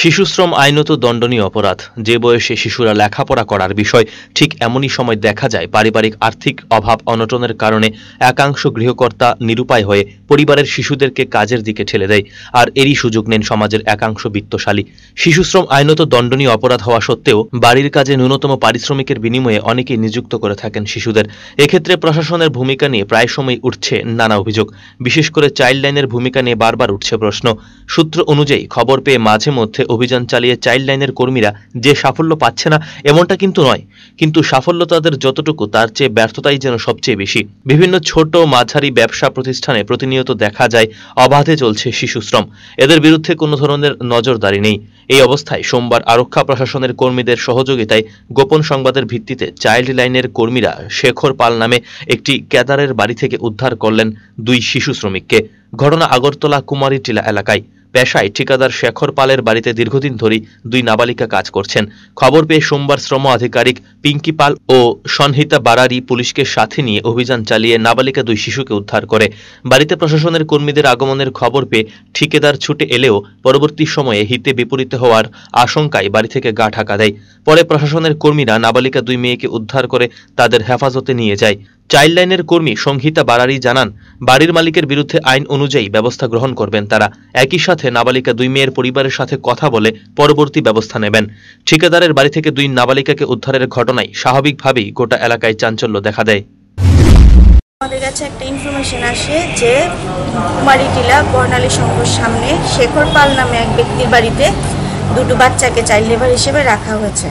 শিশুশ্রম আইনত দণ্ডনীয় অপরাধ যে বয়সে শিশুরা লেখাপড়া করার বিষয় ঠিক এমনই সময় দেখা যায় পারিবারিক আর্থিক অভাব অনটনের কারণে একাংশ গৃহকর্তা নিরুপায় হয়ে পরিবারের শিশুদেরকে কাজের দিকে ঠেলে দেয় আর এরই সুযোগ নেন সমাজের একাংশ বিত্তশালী শিশুশ্রম আইনত দণ্ডনীয় অপরাধ হওয়া সত্ত্বেও বাড়ির কাজে ন্যূনতম পারিশ্রমিকের বিনিময়ে অনেকেই নিযুক্ত করে থাকেন শিশুদের এক্ষেত্রে প্রশাসনের ভূমিকা নিয়ে প্রায় সময় উঠছে নানা অভিযোগ বিশেষ করে চাইল্ড লাইনের ভূমিকা নিয়ে বারবার উঠছে প্রশ্ন সূত্র অনুযায়ী খবর পেয়ে মাঝে মধ্যে বিরুদ্ধে অভিযান চালিয়ে চাইল্ড লাইনের কর্মীরা যে সাফল্য পাচ্ছে না এমনটা কিন্তু নয় কিন্তু সাফল্য তাদের যতটুকু তার চেয়ে ব্যর্থতাই যেন সবচেয়ে বেশি বিভিন্ন ছোট মাঝারি ব্যবসা প্রতিষ্ঠানে প্রতিনিয়ত দেখা যায় অবাধে চলছে শিশুশ্রম এদের বিরুদ্ধে কোনো ধরনের নজরদারি নেই এই অবস্থায় সোমবার আরক্ষা প্রশাসনের কর্মীদের সহযোগিতায় গোপন সংবাদের ভিত্তিতে চাইল্ড লাইনের কর্মীরা শেখর পাল নামে একটি ক্যাদারের বাড়ি থেকে উদ্ধার করলেন দুই শিশু শ্রমিককে ঘটনা আগরতলা কুমারী টিলা এলাকায় পেশায় ঠিকাদার শেখর পালের বাড়িতে দীর্ঘদিন ধরে দুই নাবালিকা কাজ করছেন খবর পেয়ে সোমবার শ্রম আধিকারিক পিঙ্কি পাল ও সনহিতা বারারি পুলিশকে সাথে নিয়ে অভিযান চালিয়ে নাবালিকা দুই শিশুকে উদ্ধার করে বাড়িতে প্রশাসনের কর্মীদের আগমনের খবর পেয়ে ঠিকাদার ছুটে এলেও পরবর্তী সময়ে হিতে বিপরীত হওয়ার আশঙ্কায় বাড়ি থেকে গা ঢাকা দেয় পরে প্রশাসনের কর্মীরা নাবালিকা দুই মেয়েকে উদ্ধার করে তাদের হেফাজতে নিয়ে যায় চাইল্ড লাইনের কর্মী সংহিতা বারারি জানান বাড়ির মালিকের বিরুদ্ধে আইন অনুযায়ী ব্যবস্থা গ্রহণ করবেন তারা একই সাথে নাবালিকা দুই মেয়ের পরিবারের সাথে কথা বলে পরবর্তী ব্যবস্থা নেবেন ঠিকাদারের বাড়ি থেকে দুই নাবালিকাকে উদ্ধারের ঘটনায় স্বাভাবিকভাবেই গোটা এলাকায় চাঞ্চল্য দেখা দেয় আমাদের কাছে একটা ইনফরমেশন আসে যে কুমারী টিলা বর্ণালী সংঘর সামনে শেখর পাল নামে এক ব্যক্তির বাড়িতে দুটো বাচ্চাকে চাইল্ড লেবার হিসেবে রাখা হয়েছে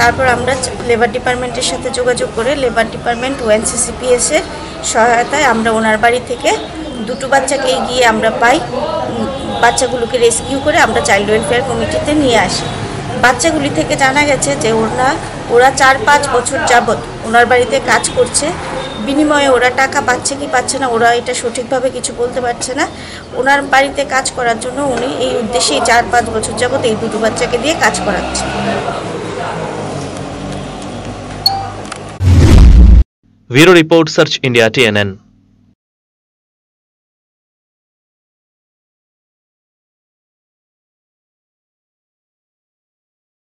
তারপর আমরা লেবার ডিপার্টমেন্টের সাথে যোগাযোগ করে লেবার ডিপার্টমেন্ট ওএনসিসিপিএসের সহায়তায় আমরা ওনার বাড়ি থেকে দুটো বাচ্চাকে গিয়ে আমরা পাই বাচ্চাগুলোকে রেস্কিউ করে আমরা চাইল্ড ওয়েলফেয়ার কমিটিতে নিয়ে আসি বাচ্চাগুলি থেকে জানা গেছে যে ওরা ওরা চার পাঁচ বছর যাবৎ ওনার বাড়িতে কাজ করছে বিনিময়ে ওরা টাকা পাচ্ছে কি পাচ্ছে না ওরা এটা সঠিকভাবে কিছু বলতে পারছে না ওনার বাড়িতে কাজ করার জন্য উনি এই উদ্দেশ্যেই চার পাঁচ বছর যাবৎ এই দুটো বাচ্চাকে দিয়ে কাজ করাচ্ছে Bureau Report Search India TNN